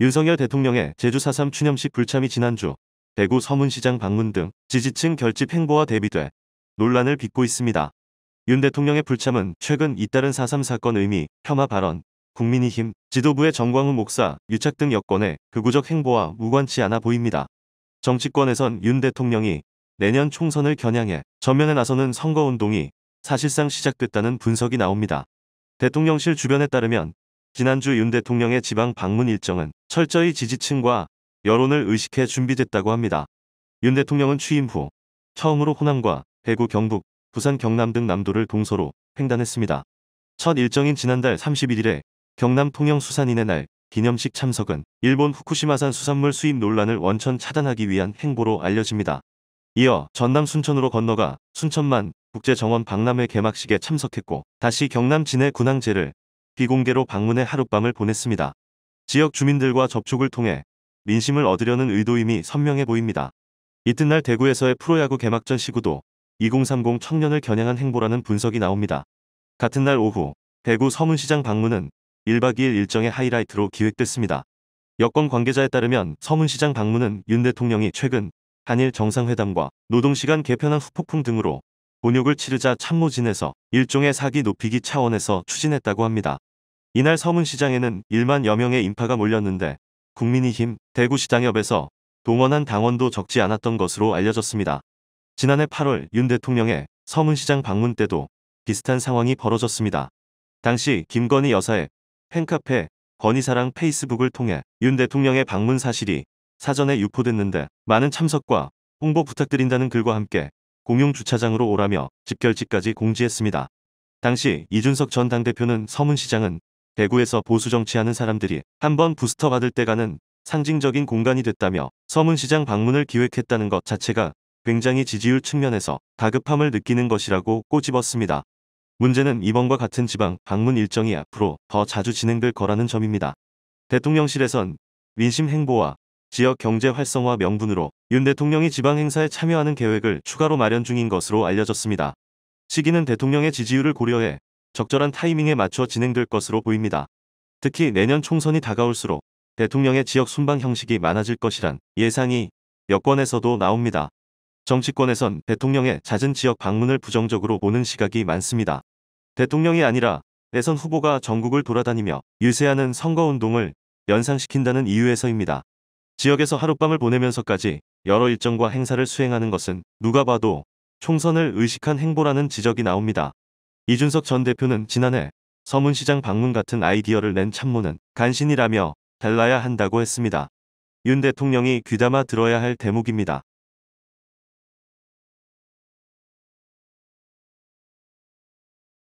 윤석열 대통령의 제주 4.3 추념식 불참이 지난주 대구 서문시장 방문 등 지지층 결집 행보와 대비돼 논란을 빚고 있습니다. 윤 대통령의 불참은 최근 잇따른 4.3 사건 의미, 폄하 발언, 국민의힘, 지도부의 정광훈 목사, 유착 등 여권의 극우적 행보와 무관치 않아 보입니다. 정치권에선 윤 대통령이 내년 총선을 겨냥해 전면에 나서는 선거운동이 사실상 시작됐다는 분석이 나옵니다. 대통령실 주변에 따르면 지난주 윤 대통령의 지방 방문 일정은 철저히 지지층과 여론을 의식해 준비됐다고 합니다. 윤 대통령은 취임 후 처음으로 호남과 대구 경북, 부산 경남 등 남도를 동서로 횡단했습니다. 첫 일정인 지난달 31일에 경남 통영 수산인의 날 기념식 참석은 일본 후쿠시마산 수산물 수입 논란을 원천 차단하기 위한 행보로 알려집니다. 이어 전남 순천으로 건너가 순천만 국제정원 박람회 개막식에 참석했고 다시 경남 진해 군항제를 비공개로 방문해 하룻밤을 보냈습니다. 지역 주민들과 접촉을 통해 민심을 얻으려는 의도임이 선명해 보입니다. 이튿날 대구에서의 프로야구 개막전 시구도 2030 청년을 겨냥한 행보라는 분석이 나옵니다. 같은 날 오후 대구 서문시장 방문은 1박 2일 일정의 하이라이트로 기획됐습니다. 여권 관계자에 따르면 서문시장 방문은 윤 대통령이 최근 한일 정상회담과 노동시간 개편안 후폭풍 등으로 곤욕을 치르자 참모진에서 일종의 사기 높이기 차원에서 추진했다고 합니다. 이날 서문시장에는 1만여 명의 인파가 몰렸는데 국민의힘 대구시장협에서 동원한 당원도 적지 않았던 것으로 알려졌습니다. 지난해 8월 윤 대통령의 서문시장 방문 때도 비슷한 상황이 벌어졌습니다. 당시 김건희 여사의 팬카페 건희사랑 페이스북을 통해 윤 대통령의 방문 사실이 사전에 유포됐는데 많은 참석과 홍보 부탁드린다는 글과 함께 공용 주차장으로 오라며 집결지까지 공지했습니다. 당시 이준석 전 당대표는 서문시장은 대구에서 보수 정치하는 사람들이 한 번 부스터 받을 때 가는 상징적인 공간이 됐다며 서문시장 방문을 기획했다는 것 자체가 굉장히 지지율 측면에서 다급함을 느끼는 것이라고 꼬집었습니다. 문제는 이번과 같은 지방 방문 일정이 앞으로 더 자주 진행될 거라는 점입니다. 대통령실에선 민심 행보와 지역 경제 활성화 명분으로 윤 대통령이 지방 행사에 참여하는 계획을 추가로 마련 중인 것으로 알려졌습니다. 시기는 대통령의 지지율을 고려해 적절한 타이밍에 맞춰 진행될 것으로 보입니다. 특히 내년 총선이 다가올수록 대통령의 지역 순방 형식이 많아질 것이란 예상이 여권에서도 나옵니다. 정치권에선 대통령의 잦은 지역 방문을 부정적으로 보는 시각이 많습니다. 대통령이 아니라 대선 후보가 전국을 돌아다니며 유세하는 선거운동을 연상시킨다는 이유에서입니다. 지역에서 하룻밤을 보내면서까지 여러 일정과 행사를 수행하는 것은 누가 봐도 총선을 의식한 행보라는 지적이 나옵니다. 이준석 전 대표는 지난해 서문시장 방문 같은 아이디어를 낸 참모는 간신이라며 달라야 한다고 했습니다. 윤 대통령이 귀담아 들어야 할 대목입니다.